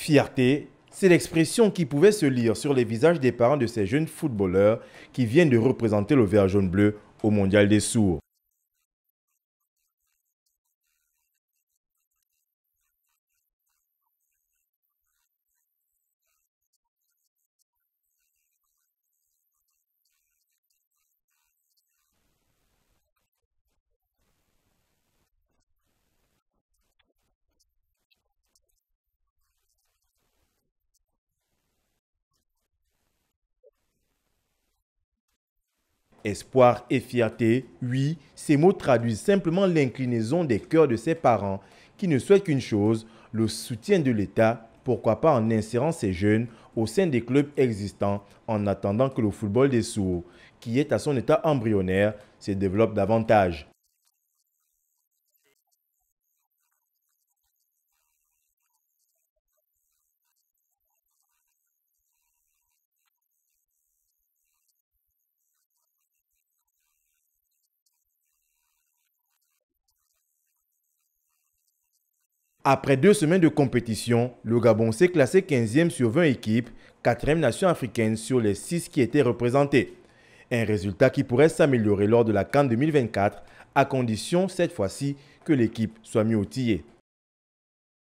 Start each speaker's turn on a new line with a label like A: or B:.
A: Fierté, c'est l'expression qui pouvait se lire sur les visages des parents de ces jeunes footballeurs qui viennent de représenter le vert jaune bleu au Mondial des Sourds. Espoir et fierté, oui, ces mots traduisent simplement l'inclinaison des cœurs de ses parents qui ne souhaitent qu'une chose, le soutien de l'État, pourquoi pas en insérant ces jeunes au sein des clubs existants en attendant que le football des sourds, qui est à son état embryonnaire, se développe davantage. Après deux semaines de compétition, le Gabon s'est classé 15e sur 20 équipes, 4e nation africaine sur les 6 qui étaient représentées. Un résultat qui pourrait s'améliorer lors de la CAN 2024, à condition cette fois-ci que l'équipe soit mieux outillée.